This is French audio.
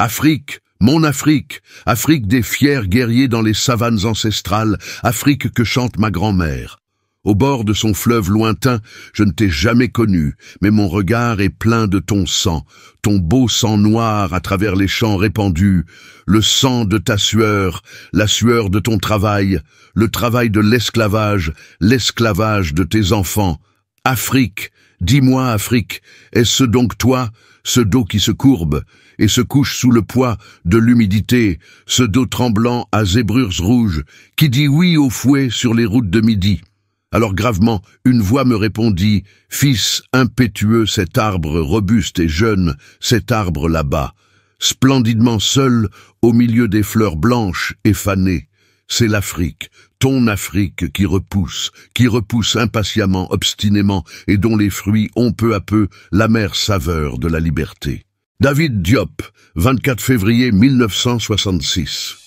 Afrique, mon Afrique, Afrique des fiers guerriers dans les savanes ancestrales, Afrique que chante ma grand-mère. Au bord de son fleuve lointain, je ne t'ai jamais connu, mais mon regard est plein de ton sang, ton beau sang noir à travers les champs répandus, le sang de ta sueur, la sueur de ton travail, le travail de l'esclavage, l'esclavage de tes enfants. Afrique, Dis-moi, Afrique, est-ce donc toi, ce dos qui se courbe et se couche sous le poids de l'humidité, ce dos tremblant à zébrures rouges, qui dit oui au fouet sur les routes de midi alors gravement, une voix me répondit, « Fils impétueux, cet arbre robuste et jeune, cet arbre là-bas, splendidement seul au milieu des fleurs blanches et fanées, c'est l'Afrique, ton Afrique qui repousse, qui repousse impatiemment, obstinément, et dont les fruits ont peu à peu l'amère saveur de la liberté. David Diop, 24 février 1966